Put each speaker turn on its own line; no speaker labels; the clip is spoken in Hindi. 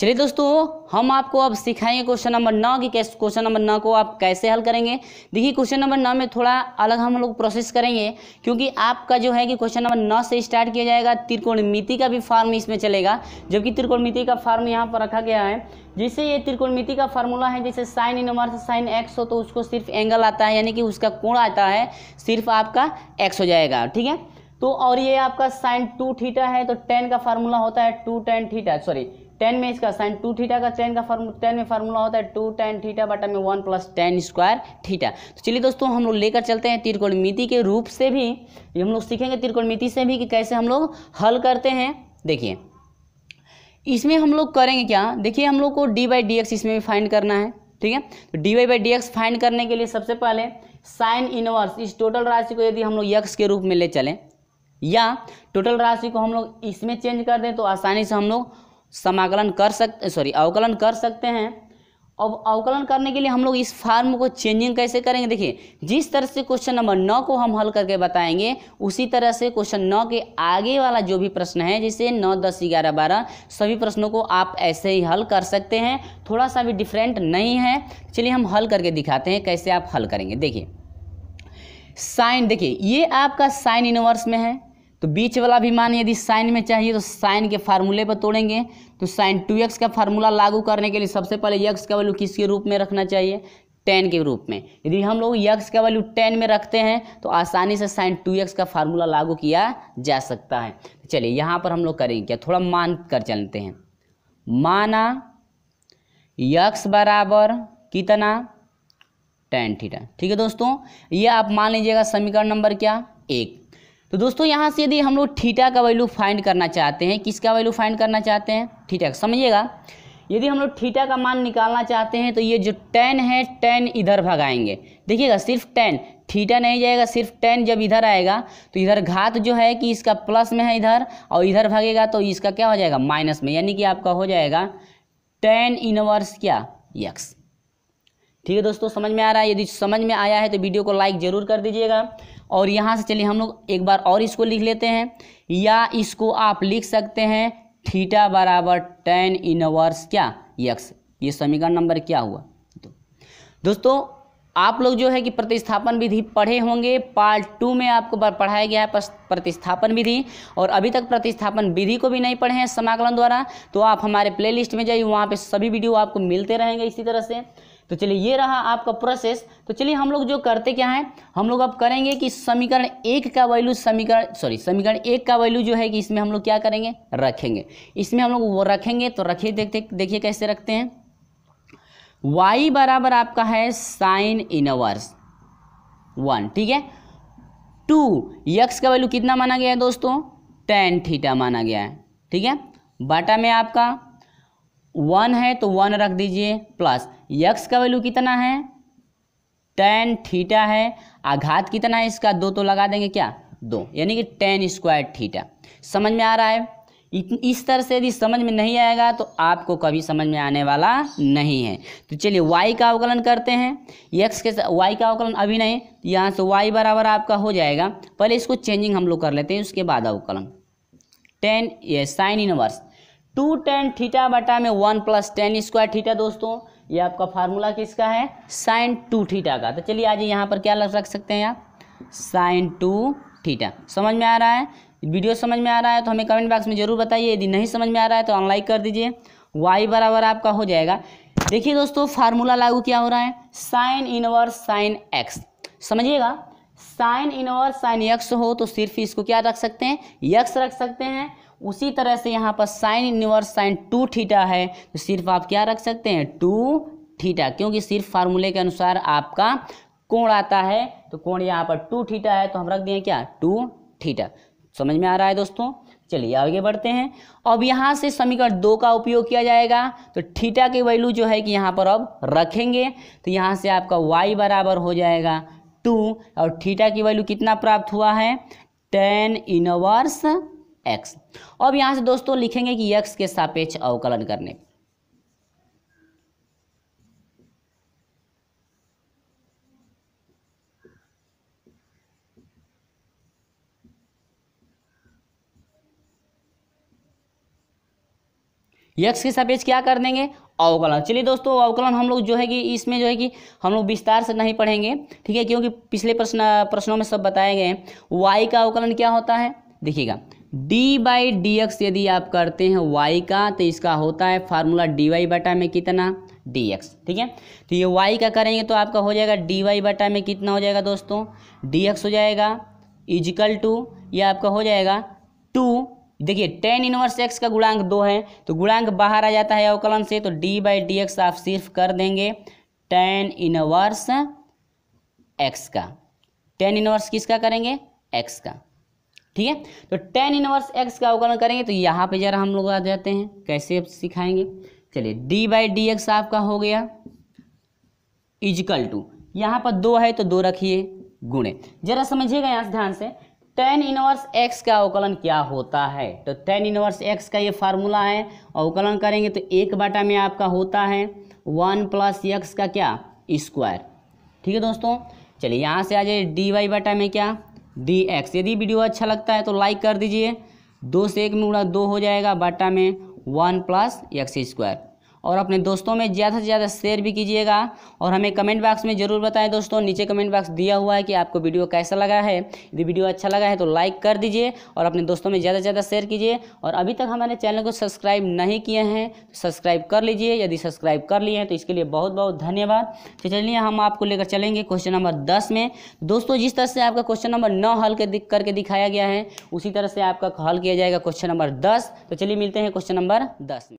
चलिए दोस्तों हम आपको अब सिखाएंगे क्वेश्चन नंबर नौ कि कैसे क्वेश्चन नंबर नौ को आप कैसे हल करेंगे देखिए क्वेश्चन नंबर नौ में थोड़ा अलग हम लोग प्रोसेस करेंगे क्योंकि आपका जो है कि क्वेश्चन नंबर नौ से स्टार्ट किया जाएगा मिति का भी फॉर्म इसमें चलेगा जबकि मिति का फॉर्म यहाँ पर रखा गया है जैसे ये मिति का फार्मूला है जैसे साइन इनवर्स साइन एक्स हो तो उसको सिर्फ एंगल आता है यानी कि उसका कोण आता है सिर्फ आपका एक्स हो जाएगा ठीक है तो और ये आपका साइन टू थीटा है तो टेन का फार्मूला होता है two tan theta sorry tan में इसका साइन टू थीटा का टेन का फॉर्मू टेन में फॉर्मूला होता है टू टेन थीटा बटा में one plus tan square theta तो चलिए दोस्तों हम लोग लेकर चलते हैं त्रिकोणमिति के रूप से भी हम लोग सीखेंगे त्रिकोणमिति से भी कि कैसे हम लोग हल करते हैं देखिए इसमें हम लोग करेंगे क्या देखिए हम लोग को डी बाई डी एक्स इसमें भी फाइंड करना है ठीक है तो D Y by D X find करने के लिए सबसे पहले साइन इनवर्स इस टोटल राशि को यदि हम लोग यक्स के रूप में ले चलें या टोटल राशि को हम लोग इसमें चेंज कर दें तो आसानी से हम लोग समाकलन कर सकते सॉरी अवकलन कर सकते हैं अब अवकलन करने के लिए हम लोग इस फार्म को चेंजिंग कैसे करेंगे देखिए जिस तरह से क्वेश्चन नंबर नौ को हम हल करके बताएंगे उसी तरह से क्वेश्चन नौ के आगे वाला जो भी प्रश्न है जैसे नौ दस ग्यारह बारह सभी प्रश्नों को आप ऐसे ही हल कर सकते हैं थोड़ा सा भी डिफरेंट नहीं है चलिए हम हल करके दिखाते हैं कैसे आप हल करेंगे देखिए साइन देखिए ये आपका साइन इनवर्स में है तो बीच वाला भी मान यदि साइन में चाहिए तो साइन के फार्मूले पर तोड़ेंगे तो साइन टू एक्स का फार्मूला लागू करने के लिए सबसे पहले यक्स का वैल्यू किसके रूप में रखना चाहिए टेन के रूप में यदि हम लोग यक्स का वैल्यू टेन में रखते हैं तो आसानी से साइन टू एक्स का फार्मूला लागू किया जा सकता है चलिए यहाँ पर हम लोग करेंगे क्या थोड़ा मान कर चलते हैं माना यक्स बराबर कितना टेन थीटा ठीक है दोस्तों ये आप मान लीजिएगा समीकरण नंबर क्या एक तो दोस्तों यहाँ से यदि हम लोग थीटा का वैल्यू फाइंड करना चाहते हैं किसका वैल्यू फाइंड करना चाहते हैं का समझिएगा यदि हम लोग थीटा का मान निकालना चाहते हैं तो ये जो टेन है टेन इधर भगाएंगे देखिएगा सिर्फ टेन थीटा नहीं जाएगा सिर्फ टेन जब इधर आएगा तो इधर घात जो है कि इसका प्लस में है इधर और इधर भागेगा तो इसका क्या हो जाएगा माइनस में यानी कि आपका हो जाएगा टेन इनवर्स क्या यक्स ठीक है दोस्तों समझ में आ रहा है यदि समझ में आया है तो वीडियो को लाइक ज़रूर कर दीजिएगा और यहाँ से चलिए हम लोग एक बार और इसको लिख लेते हैं या इसको आप लिख सकते हैं थीटा बराबर टेन इनवर्स क्या यक्स ये समीकरण नंबर क्या हुआ तो दोस्तों आप लोग जो है कि प्रतिस्थापन विधि पढ़े होंगे पार्ट टू में आपको पढ़ाया गया है प्रतिस्थापन विधि और अभी तक प्रतिस्थापन विधि को भी नहीं पढ़े हैं समाकलन द्वारा तो आप हमारे प्लेलिस्ट में जाइए वहाँ पे सभी वीडियो आपको मिलते रहेंगे इसी तरह से तो चलिए ये रहा आपका प्रोसेस तो चलिए हम लोग जो करते क्या है हम लोग अब करेंगे कि समीकरण एक का वैल्यू समीकरण सॉरी समीकरण एक का वैल्यू जो है कि इसमें हम लोग क्या करेंगे रखेंगे इसमें हम लोग वो रखेंगे तो रखिए देखते देखिए कैसे रखते हैं वाई बराबर आपका है साइन इनवर्स वन ठीक है टू यक्स का वैल्यू कितना माना गया है दोस्तों टेन थीटा माना गया है ठीक है बाटा में आपका वन है तो वन रख दीजिए प्लस यक्स का वैल्यू कितना है टेन थीटा है आघात कितना है इसका दो तो लगा देंगे क्या दो यानी कि टेन स्क्वायर थीटा समझ में आ रहा है इस तरह से यदि समझ में नहीं आएगा तो आपको कभी समझ में आने वाला नहीं है तो चलिए वाई का अवकलन करते हैं x के वाई का अवकलन अभी नहीं तो यहाँ से वाई बराबर आपका हो जाएगा पहले इसको चेंजिंग हम लोग कर लेते हैं उसके बाद अवकलन टेन ये sine inverse two tan theta बटा में one plus tan square theta दोस्तों ये आपका फार्मूला किसका है साइन टू थीटा का तो चलिए आज यहाँ पर क्या रख सकते हैं आप साइन टू थीटा समझ में आ रहा है वीडियो समझ में आ रहा है तो हमें कमेंट बॉक्स में ज़रूर बताइए यदि नहीं समझ में आ रहा है तो अनलाइक कर दीजिए वाई बराबर आपका हो जाएगा देखिए दोस्तों फार्मूला लागू क्या हो रहा है साइन इनवर्स साइन एक्स समझिएगा साइन इनवर्स साइन एक्स हो तो सिर्फ इसको क्या रख सकते हैं यक्स रख सकते हैं उसी तरह से यहाँ पर sine inverse sine two theta है तो सिर्फ आप क्या रख सकते हैं टू थीटा क्योंकि सिर्फ फार्मूले के अनुसार आपका कोण आता है तो कोण यहाँ पर टू थीटा है तो हम रख दें क्या टू थीटा समझ में आ रहा है दोस्तों चलिए आगे बढ़ते हैं अब यहाँ से समीकरण दो का उपयोग किया जाएगा तो ठीटा की वैल्यू जो है कि यहाँ पर अब रखेंगे तो यहाँ से आपका वाई बराबर हो जाएगा टू और ठीटा की वैल्यू कितना प्राप्त हुआ है टेन इनवर्स एक्स अब यहाँ से दोस्तों लिखेंगे कि एक्स के सापेक्ष अवकलन करने यक्ष के सापेक्ष क्या कर देंगे अवकलन चलिए दोस्तों अवकलन हम लोग जो है कि इसमें जो है कि हम लोग विस्तार से नहीं पढ़ेंगे ठीक है क्योंकि पिछले प्रश्न प्रश्नों में सब बताए गए हैं वाई का अवकलन क्या होता है देखिएगा डी बाई डी एक्स यदि आप करते हैं वाई का तो इसका होता है फार्मूला डी वाई बटा में कितना डी एक्स ठीक है तो ये वाई का करेंगे तो आपका हो जाएगा डी वाई बटा में कितना हो जाएगा दोस्तों डी एक्स हो जाएगा इजिकल टू ये आपका हो जाएगा टू देखिए टेन इनवर्स एक्स का गुणांक दो है तो गुणांक बाहर आ जाता है अवकलन से तो डी बाई डी एक्स आप सिर्फ कर देंगे टेन इनवर्स एक्स का टेन इनवर्स किसका करेंगे एक्स का ठीक है तो टेन इनवर्स एक्स का अवकलन करेंगे तो यहाँ पे जरा हम लोग आ जाते हैं कैसे सिखाएंगे चलिए डी बाई डी एक्स आपका हो गया इजकल टू यहाँ पर दो है तो दो रखिए गुणे जरा समझिएगा यहाँ से ध्यान से टेन इनवर्स एक्स का अवकलन क्या होता है तो टेन इनवर्स एक्स का ये फार्मूला है अवकलन करेंगे तो एक बाटा में आपका होता है वन प्लस एक्स का क्या स्क्वायर ठीक है दोस्तों चलिए यहाँ से आ जाइए डी वाई बाटा में क्या डी एक्स यदि वीडियो अच्छा लगता है तो लाइक कर दीजिए दो से एक में उड़ा दो हो जाएगा बाटा में वन प्लस एक्स स्क्वायर और अपने दोस्तों में ज़्यादा से ज़्यादा शेयर भी कीजिएगा और हमें कमेंट बॉक्स में ज़रूर बताएं दोस्तों नीचे कमेंट बॉक्स दिया हुआ है कि आपको वीडियो कैसा लगा है यदि वीडियो अच्छा लगा है तो लाइक कर दीजिए और अपने दोस्तों में ज़्यादा से ज़्यादा शेयर कीजिए और अभी तक हमारे चैनल को सब्सक्राइब नहीं किए हैं सब्सक्राइब तो कर लीजिए यदि सब्सक्राइब कर लिए हैं तो इसके लिए बहुत बहुत धन्यवाद तो चलिए हम आपको लेकर चलेंगे क्वेश्चन नंबर दस में दोस्तों जिस तरह से आपका क्वेश्चन नंबर नौ हल करके दिखाया गया है उसी तरह से आपका हल किया जाएगा क्वेश्चन नंबर दस तो चलिए मिलते हैं क्वेश्चन नंबर दस में